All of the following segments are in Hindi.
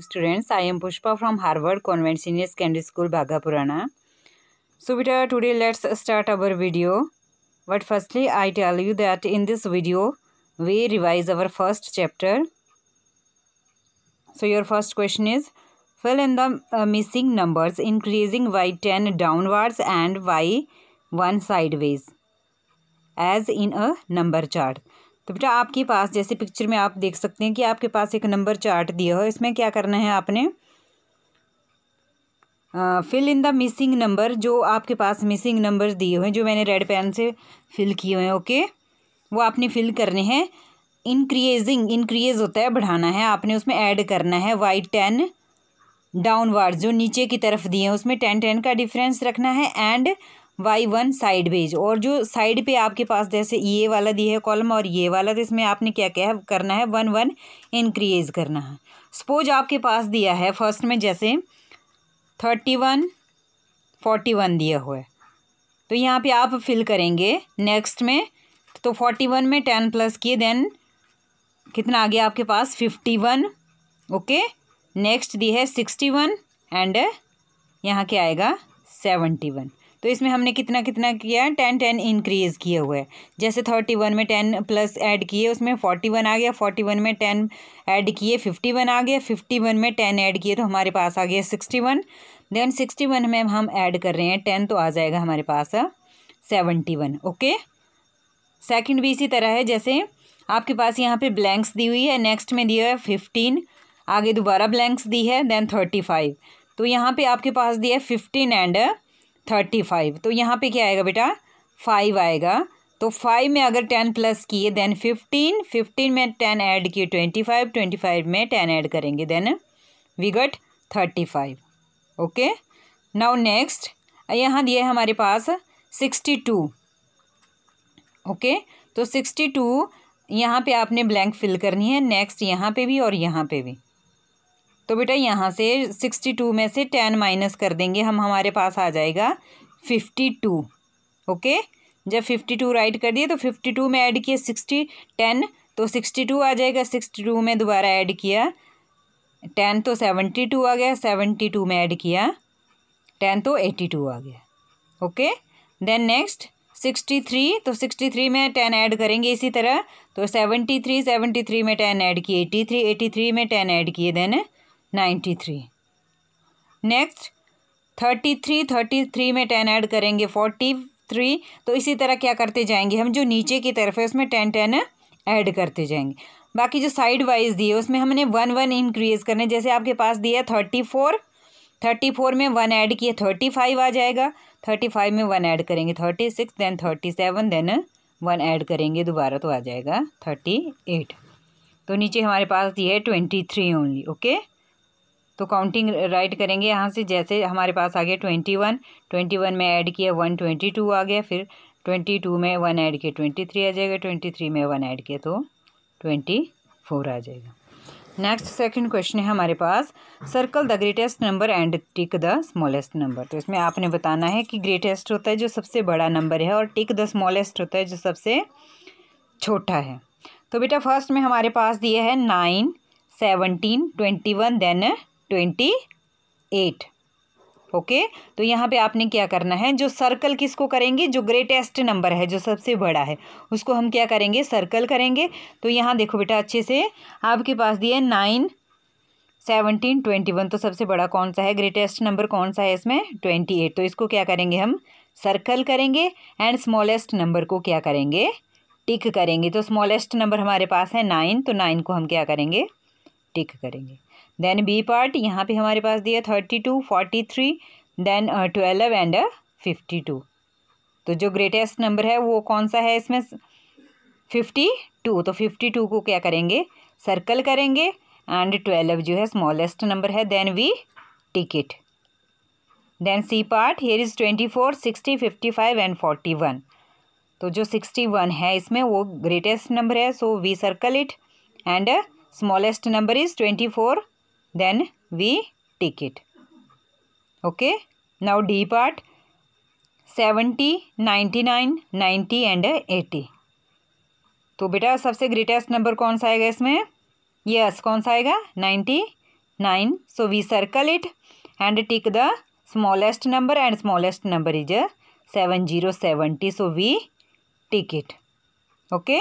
Students, I am Pushpa from Harvard Convent Senior Secondary School, Bhagapurana. So, beta, today let's start our video. But firstly, I tell you that in this video, we revise our first chapter. So, your first question is, fill in the uh, missing numbers increasing by 10 downwards and by 1 sideways as in a number chart. तो बेटा आपके पास जैसे पिक्चर में आप देख सकते हैं कि आपके पास एक नंबर चार्ट दिया हो इसमें क्या करना है आपने fill in the missing number जो आपके पास मिसिंग नंबर दिए हुए हैं जो मैंने रेड पेन से फिल किए हुए हैं ओके वो आपने फिल करने हैं इनक्रीजिंग इनक्रीज होता है बढ़ाना है आपने उसमें ऐड करना है वाई टेन डाउनवर्ड जो नीचे की तरफ दिए हैं उसमें टेन टेन का डिफरेंस रखना है एंड वाई वन साइड बेज और जो साइड पे आपके पास जैसे ये वाला दिया है कॉलम और ये वाला तो इसमें आपने क्या क्या है करना है वन वन इनक्रीज करना है सपोज आपके पास दिया है फर्स्ट में जैसे थर्टी वन फोर्टी वन दिया हुआ है तो यहाँ पे आप फिल करेंगे नेक्स्ट में तो फोर्टी वन में टेन प्लस किए देन कितना आ गया आपके पास फिफ्टी वन ओके नेक्स्ट दी है सिक्सटी वन एंड यहाँ क्या आएगा सेवेंटी वन तो इसमें हमने कितना कितना किया टेन टेन इंक्रीज़ किए हुए जैसे थर्टी वन में टेन प्लस ऐड किए उसमें फोर्टी वन आ गया फोर्टी वन में टेन ऐड किए फिफ्टी वन आ गया फिफ्टी वन में टेन ऐड किए तो हमारे पास आ गया sixty one then sixty one में हम ऐड कर रहे हैं टेन तो आ जाएगा हमारे पास सेवेंटी वन ओके सेकेंड भी इसी तरह है जैसे आपके पास यहाँ पर ब्लैंक्स दी हुई है नेक्स्ट में दिया है फिफ्टीन आगे दोबारा ब्लैंक्स दी है देन थर्टी फाइव तो यहाँ पे आपके पास दिया है फिफ्टीन एंड थर्टी फाइव तो यहाँ पे क्या आएगा बेटा फाइव आएगा तो फाइव में अगर टेन प्लस किए देन फिफ्टीन फिफ्टीन में टेन ऐड किए ट्वेंटी फाइव ट्वेंटी फाइव में टेन ऐड करेंगे then we got thirty five okay now next यहाँ दिए हमारे पास सिक्सटी टू ओके तो सिक्सटी टू यहाँ पे आपने ब्लैंक फिल करनी है नेक्स्ट यहाँ पे भी और यहाँ पे भी तो बेटा यहाँ से सिक्सटी टू में से टेन माइनस कर देंगे हम हमारे पास आ जाएगा फिफ्टी टू ओके जब फिफ्टी टू राइट कर दिए तो फिफ्टी टू में ऐड किए सिक्सटी टेन तो सिक्सटी टू आ जाएगा सिक्सटी टू में दोबारा ऐड किया टेन तो सेवेंटी टू आ गया सेवेंटी टू में ऐड किया टेन तो एटी टू आ गया okay then next sixty three तो सिक्सटी थ्री में टेन ऐड करेंगे इसी तरह तो सेवेंटी थ्री सेवेंटी थ्री में टेन ऐड किए एटी थ्री एटी थ्री में टेन ऐड किए then ninety three next thirty three thirty three में टेन ऐड करेंगे फोर्टी थ्री तो इसी तरह क्या करते जाएंगे हम जो नीचे की तरफ है उसमें टेन टेन ऐड करते जाएंगे बाकी जो साइड वाइज दिए उसमें हमने वन वन इंक्रीज करने जैसे आपके पास दिया थर्टी फोर थर्टी फोर में वन ऐड किए थर्टी फाइव आ जाएगा थर्टी फाइव में वन ऐड करेंगे thirty six then thirty seven then one add करेंगे दोबारा तो आ जाएगा थर्टी एट तो नीचे हमारे पास दिए ट्वेंटी थ्री ओनली ओके तो काउंटिंग राइट करेंगे यहाँ से जैसे हमारे पास आ गया ट्वेंटी वन ट्वेंटी वन में ऐड किया वन ट्वेंटी टू आ गया फिर ट्वेंटी टू में वन ऐड किया ट्वेंटी थ्री आ जाएगा ट्वेंटी थ्री में वन ऐड किया तो ट्वेंटी फोर आ जाएगा नेक्स्ट सेकंड क्वेश्चन है हमारे पास circle the greatest number and tick the smallest number तो इसमें आपने बताना है कि ग्रेटेस्ट होता है जो सबसे बड़ा नंबर है और टिक द स्मॉलेस्ट होता है जो सबसे छोटा है तो बेटा फर्स्ट में हमारे पास दिया है nine seventeen twenty one then twenty eight okay तो यहाँ पे आपने क्या करना है जो सर्कल किसको करेंगे जो ग्रेटेस्ट नंबर है जो सबसे बड़ा है उसको हम क्या करेंगे सर्कल करेंगे तो यहाँ देखो बेटा अच्छे से आपके पास दिए नाइन सेवनटीन ट्वेंटी वन तो सबसे बड़ा कौन सा है ग्रेटेस्ट नंबर कौन सा है इसमें ट्वेंटी एट तो इसको क्या करेंगे हम सर्कल करेंगे एंड स्मॉलेस्ट नंबर को क्या करेंगे टिक करेंगे तो स्मॉलेस्ट नंबर हमारे पास है नाइन तो नाइन को हम क्या करेंगे टिक करेंगे देन बी पार्ट यहाँ पे हमारे पास दिया thirty two forty three then twelve and fifty two तो जो ग्रेटेस्ट नंबर है वो कौन सा है इसमें फिफ्टी टू तो फिफ्टी टू को क्या करेंगे सर्कल करेंगे एंड ट्वेल्व जो है स्मॉलेस्ट नंबर है then we tick it then C part here is twenty four sixty fifty five and forty one तो जो सिक्सटी वन है इसमें वो ग्रेटेस्ट नंबर है so we circle it and smallest number is twenty four then we take it okay now d part 70 99 90 and 80 तो बेटा सबसे ग्रेटेस्ट नंबर कौन सा आएगा इसमें यस कौन सा आएगा ninety nine so we circle it and tick the smallest number and smallest number is seven zero seventy so we tick it okay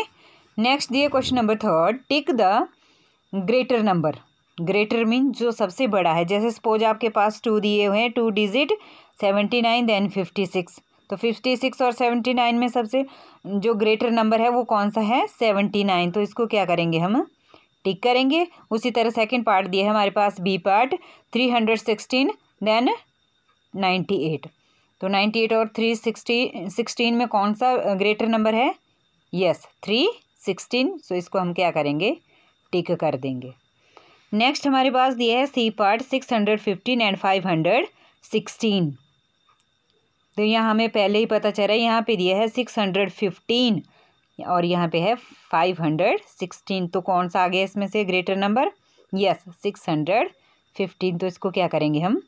next दिए question number third tick the greater number greater mean जो सबसे बड़ा है जैसे सपोज आपके पास टू दिए हुए हैं two digit seventy nine then fifty six तो फिफ्टी सिक्स और सेवेंटी नाइन में सबसे जो ग्रेटर नंबर है वो कौन सा है सेवेंटी नाइन तो इसको क्या करेंगे हम टिक करेंगे उसी तरह सेकंड पार्ट दिया हमारे पास B part three hundred sixteen then ninety eight तो नाइन्टी एट और थ्री सिक्सटी सिक्सटीन में कौन सा ग्रेटर नंबर है यस थ्री सिक्सटीन सो इसको हम क्या करेंगे टिक कर देंगे नेक्स्ट हमारे पास दिया है C part six hundred fifteen and five hundred sixteen तो यहाँ हमें पहले ही पता चल रहा है यहाँ पे दिया है सिक्स हंड्रेड फिफ्टीन और यहाँ पे है फाइव हंड्रेड सिक्सटीन तो कौन सा आ गया इसमें से greater number yes six hundred fifteen तो इसको क्या करेंगे हम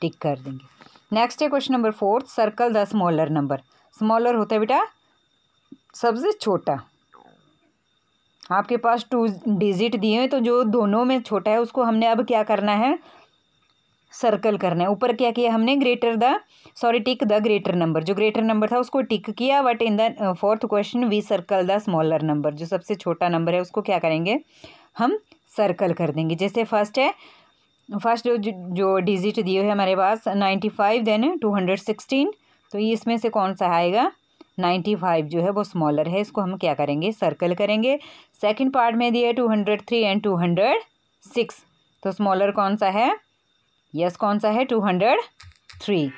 टिक कर देंगे नेक्स्ट है question number fourth circle the smaller number smaller होता है बेटा सबसे छोटा आपके पास टू डिजिट दिए हैं तो जो दोनों में छोटा है उसको हमने अब क्या करना है सर्कल करना है ऊपर क्या किया हमने greater the sorry tick the greater number जो ग्रेटर नंबर था उसको टिक किया but in the fourth question we circle the smaller number जो सबसे छोटा नंबर है उसको क्या करेंगे हम सर्कल कर देंगे जैसे फर्स्ट है फर्स्ट जो जो डिजिट दिए हुए हमारे पास ninety five then two hundred sixteen तो ये इसमें से कौन सा आएगा नाइन्टी फाइव जो है वो स्मॉलर है इसको हम क्या करेंगे सर्कल करेंगे सेकंड पार्ट में दिए two hundred three and two hundred six तो स्मॉलर कौन सा है यस yes, कौन सा है two hundred three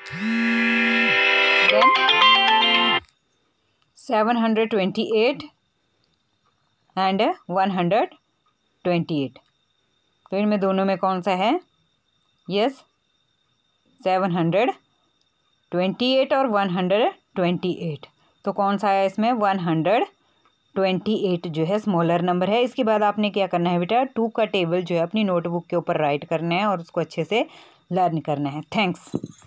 seven hundred twenty eight and one hundred twenty eight तो इनमें दोनों में कौन सा है yes seven hundred twenty eight और वन हंड्रेड ट्वेंटी एट तो कौन सा आया इसमें वन हंड्रेड ट्वेंटी एट जो है स्मॉलर नंबर है इसके बाद आपने क्या करना है बेटा टू का टेबल जो है अपनी नोटबुक के ऊपर राइट करना है और उसको अच्छे से लर्न करना है थैंक्स